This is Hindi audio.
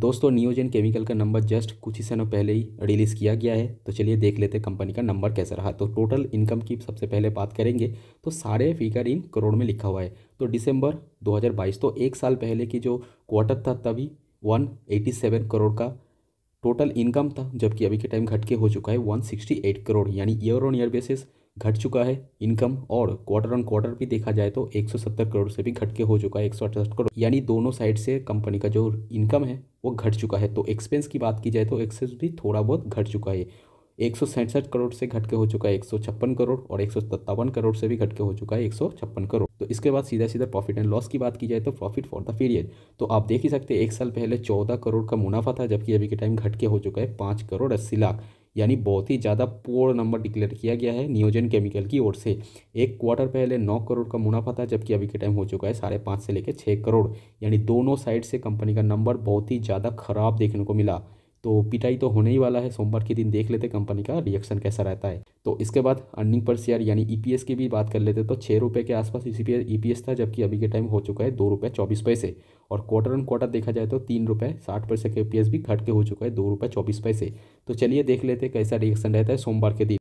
दोस्तों नियोजन केमिकल का नंबर जस्ट कुछ ही समय पहले ही रिलीज़ किया गया है तो चलिए देख लेते हैं कंपनी का नंबर कैसा रहा तो टोटल इनकम की सबसे पहले बात करेंगे तो सारे फिगर इन करोड़ में लिखा हुआ है तो दिसंबर 2022 तो एक साल पहले की जो क्वार्टर था तभी 187 करोड़ का टोटल इनकम था जबकि अभी के टाइम घटके हो चुका है वन करोड़ यानी ईयर ऑन ईयर बेसिस घट चुका है इनकम और क्वार्टर ऑन क्वार्टर भी देखा जाए तो 170 करोड़ से भी घट के हो चुका है एक करोड़ यानी दोनों साइड से कंपनी का जो इनकम है वो घट चुका है तो एक्सपेंस की बात की जाए तो एक्सपेंस भी थोड़ा बहुत घट चुका है एक करोड़ से घट के हो चुका है एक करोड़ और एक करोड़ से भी घट के हो चुका है एक करोड़ तो इसके बाद सीधा सीधा प्रॉफिट एंड लॉस की बात की जाए तो प्रॉफिट फॉर द पीरियड तो आप देख ही सकते हैं एक साल पहले चौदह करोड़ का मुनाफा था जबकि अभी के टाइम घट के हो चुका है पाँच करोड़ अस्सी लाख यानी बहुत ही ज़्यादा पोअर नंबर डिक्लेयर किया गया है नियोजन केमिकल की ओर से एक क्वार्टर पहले नौ करोड़ का मुनाफा था जबकि अभी के टाइम हो चुका है साढ़े पाँच से लेकर छः करोड़ यानी दोनों साइड से कंपनी का नंबर बहुत ही ज़्यादा खराब देखने को मिला तो पिटाई तो होने ही वाला है सोमवार के दिन देख लेते कंपनी का रिएक्शन कैसा रहता है तो इसके बाद अर्निंग पर शेयर यानी ईपीएस e की भी बात कर लेते तो छः रुपये के आसपास इसी e ईपीएस e था जबकि अभी के टाइम हो चुका है दो रुपये चौबीस पैसे और क्वार्टर ऑन क्वार्टर देखा जाए तो तीन रुपये साठ पैसे का ई भी घट के हो चुका है दो रुपये चौबीस पैसे तो चलिए देख लेते कैसा रिएक्शन रहता है सोमवार के दिन